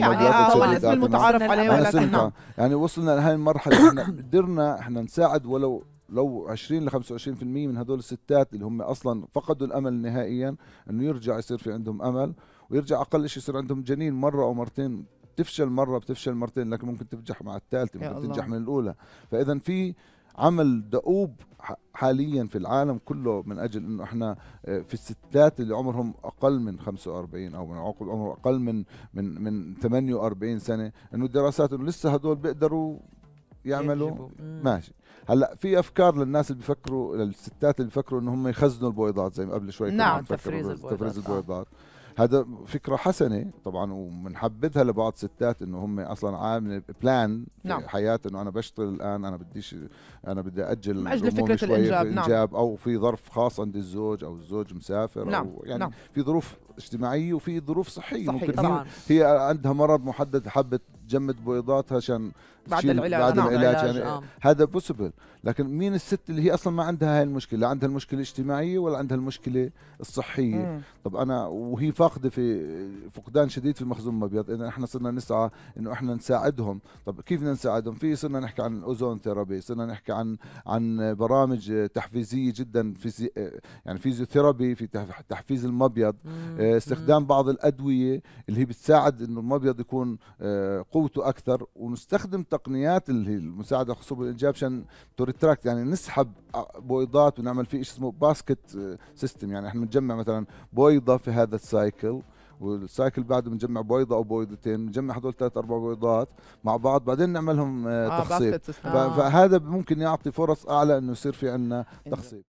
يعني هو آه، الاسم المتعارف عليه ولكن يعني وصلنا لهي المرحله احنا قدرنا احنا نساعد ولو لو 20 ل 25% من هدول الستات اللي هم اصلا فقدوا الامل نهائيا انه يرجع يصير في عندهم امل ويرجع اقل شيء يصير عندهم جنين مره او مرتين بتفشل مره بتفشل مرتين لكن ممكن تنجح مع الثالثه ممكن تنجح من الاولى فاذا في عمل دؤوب حاليا في العالم كله من اجل انه احنا آه، في الستات اللي عمرهم اقل من 45 او من عقل عمره اقل من من من 48 سنه انه الدراسات انه لسه هدول بيقدروا يعملوا ماشي هلا في افكار للناس اللي بيفكروا للستات اللي بيفكروا انهم يخزنوا البويضات زي ما قبل شوي نعم تفريز البويضات, تفريز البويضات. آه. هذا فكره حسنه طبعا وبنحبذها لبعض ستات انه هم اصلا عامل بلان في نعم. حياه انه انا بشتغل الان انا بديش انا بدي اجل اجل فكره شوية الانجاب, نعم. الانجاب نعم. او في ظرف خاص عند الزوج او الزوج مسافر نعم. او يعني نعم. في ظروف اجتماعيه وفي ظروف صحيه صحيح. ممكن طبعاً. هي عندها مرض محدد حبت تجمد بيضاتها عشان بعد العلاج بعد نعم العلاج يعني آه. هذا بوسبل لكن مين الست اللي هي اصلا ما عندها هاي المشكله لا عندها المشكله الاجتماعيه ولا عندها المشكله الصحيه مم. طب انا وهي فاقده في فقدان شديد في المخزون الابيض اذا احنا صرنا نسعى انه احنا نساعدهم طب كيف بدنا نساعدهم في صرنا نحكي عن الاوزون ثيرابي صرنا نحكي عن عن برامج تحفيزيه جدا في يعني فيزيوثيرابي في تحفيز المبيض مم. آه، استخدام مم. بعض الادويه اللي هي بتساعد انه المبيض يكون آه، قوته اكثر ونستخدم تقنيات اللي هي المساعده خصوب الانجاب عشان تو ريتراكت يعني نسحب بويضات ونعمل فيه شيء اسمه باسكت آه، سيستم يعني احنا بنجمع مثلا بويضه في هذا السايكل والسايكل بعده بنجمع بويضه او بويضتين بنجمع هدول ثلاث اربع بويضات مع بعض بعدين نعملهم آه, آه، تخصيب آه. فهذا ممكن يعطي فرص اعلى انه يصير في عندنا تخصيب